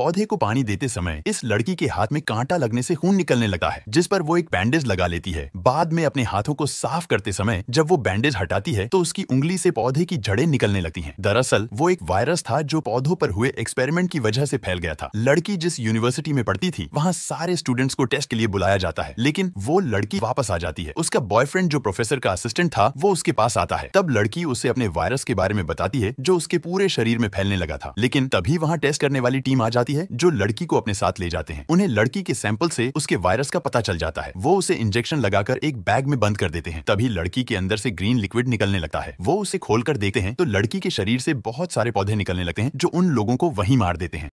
पौधे को पानी देते समय इस लड़की के हाथ में कांटा लगने से खून निकलने लगा है जिस पर वो एक बैंडेज लगा लेती है बाद में अपने हाथों को साफ करते समय जब वो बैंडेज हटाती है तो उसकी उंगली से पौधे की जड़ें निकलने लगती हैं। दरअसल वो एक वायरस था जो पौधों पर हुए एक्सपेरिमेंट की वजह से फैल गया था लड़की जिस यूनिवर्सिटी में पढ़ती थी वहाँ सारे स्टूडेंट्स को टेस्ट के लिए बुलाया जाता है लेकिन वो लड़की वापस आ जाती है उसका बॉयफ्रेंड जो प्रोफेसर का असिस्टेंट था वो उसके पास आता है तब लड़की उसे अपने वायरस के बारे में बताती है जो उसके पूरे शरीर में फैलने लगा था लेकिन तभी वहाँ टेस्ट करने वाली टीम आ जाती जाती है जो लड़की को अपने साथ ले जाते हैं उन्हें लड़की के सैंपल से उसके वायरस का पता चल जाता है वो उसे इंजेक्शन लगाकर एक बैग में बंद कर देते हैं तभी लड़की के अंदर से ग्रीन लिक्विड निकलने लगता है वो उसे खोलकर देखते हैं तो लड़की के शरीर से बहुत सारे पौधे निकलने लगते हैं जो उन लोगों को वही मार देते हैं